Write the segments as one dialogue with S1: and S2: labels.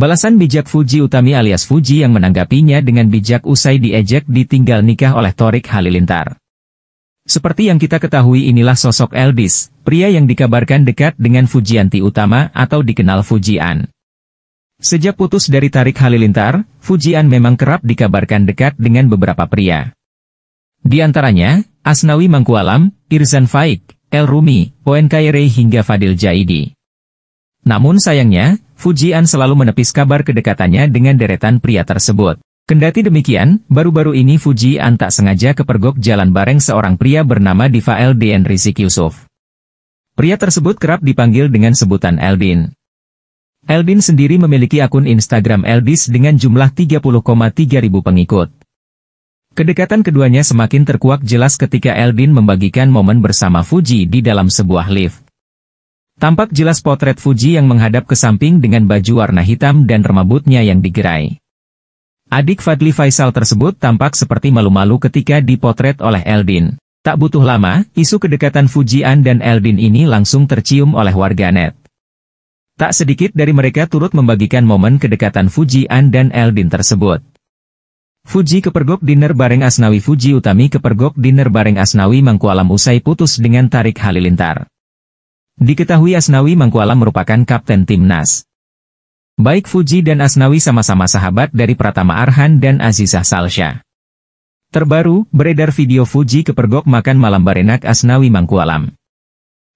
S1: Balasan bijak Fuji Utami alias Fuji yang menanggapinya dengan bijak usai diejek ditinggal nikah oleh Torik Halilintar. Seperti yang kita ketahui inilah sosok Eldis, pria yang dikabarkan dekat dengan Fujianti Utama atau dikenal Fujian. Sejak putus dari Tarik Halilintar, Fujian memang kerap dikabarkan dekat dengan beberapa pria. Di antaranya, Asnawi Mangkualam, Irzan Faik, El Rumi, Oenkaire hingga Fadil Jaidi. Namun sayangnya, Fujian selalu menepis kabar kedekatannya dengan deretan pria tersebut. Kendati demikian, baru-baru ini Fujian tak sengaja kepergok jalan bareng seorang pria bernama Diva Eldin Rizik Yusuf. Pria tersebut kerap dipanggil dengan sebutan Eldin. Eldin sendiri memiliki akun Instagram Eldis dengan jumlah 30,3 ribu pengikut. Kedekatan keduanya semakin terkuak jelas ketika Eldin membagikan momen bersama Fuji di dalam sebuah lift. Tampak jelas potret Fuji yang menghadap ke samping dengan baju warna hitam dan remabutnya yang digerai. Adik Fadli Faisal tersebut tampak seperti malu-malu ketika dipotret oleh Eldin. Tak butuh lama, isu kedekatan Fujian dan Eldin ini langsung tercium oleh warganet. Tak sedikit dari mereka turut membagikan momen kedekatan Fujian dan Eldin tersebut. Fuji kepergok dinner bareng Asnawi Fuji Utami kepergok dinner bareng Asnawi Mangkualam usai putus dengan Tarik Halilintar. Diketahui Asnawi Mangkualam merupakan kapten timnas. Baik Fuji dan Asnawi sama-sama sahabat dari Pratama Arhan dan Azizah Salsha. Terbaru, beredar video Fuji kepergok makan malam barenak Asnawi Mangkualam.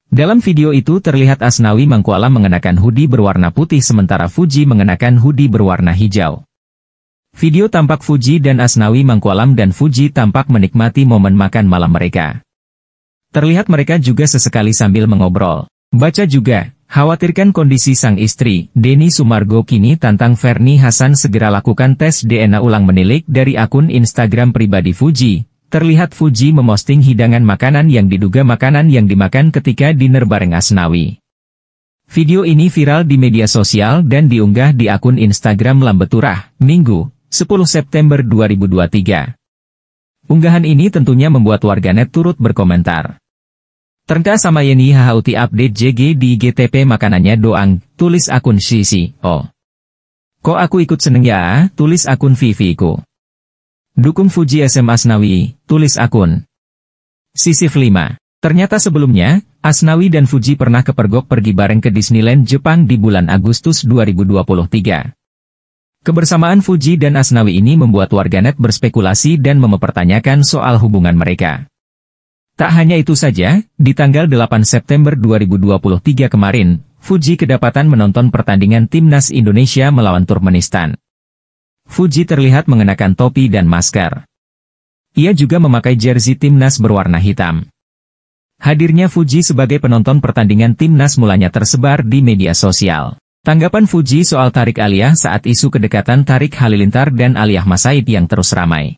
S1: Dalam video itu terlihat Asnawi Mangkualam mengenakan hoodie berwarna putih sementara Fuji mengenakan hoodie berwarna hijau. Video tampak Fuji dan Asnawi Mangkualam dan Fuji tampak menikmati momen makan malam mereka. Terlihat mereka juga sesekali sambil mengobrol. Baca juga, khawatirkan kondisi sang istri, Denny Sumargo kini tantang Ferni Hasan segera lakukan tes DNA ulang menilik dari akun Instagram pribadi Fuji. Terlihat Fuji memosting hidangan makanan yang diduga makanan yang dimakan ketika dinner bareng Asnawi. Video ini viral di media sosial dan diunggah di akun Instagram Lambeturah, Minggu, 10 September 2023. Unggahan ini tentunya membuat warganet turut berkomentar. Terengka sama Yeni Hahauti update JG di GTP makanannya doang, tulis akun Sisi, oh. Kok aku ikut seneng ya, tulis akun Vivi ku. Dukung Fuji SM Asnawi, tulis akun. Sisif 5. Ternyata sebelumnya, Asnawi dan Fuji pernah kepergok pergi bareng ke Disneyland Jepang di bulan Agustus 2023. Kebersamaan Fuji dan Asnawi ini membuat warganet berspekulasi dan mempertanyakan soal hubungan mereka. Tak hanya itu saja, di tanggal 8 September 2023 kemarin, Fuji kedapatan menonton pertandingan Timnas Indonesia melawan Turkmenistan. Fuji terlihat mengenakan topi dan masker. Ia juga memakai jersey Timnas berwarna hitam. Hadirnya Fuji sebagai penonton pertandingan Timnas mulanya tersebar di media sosial. Tanggapan Fuji soal Tarik Aliyah saat isu kedekatan Tarik Halilintar dan Aliyah Masaid yang terus ramai.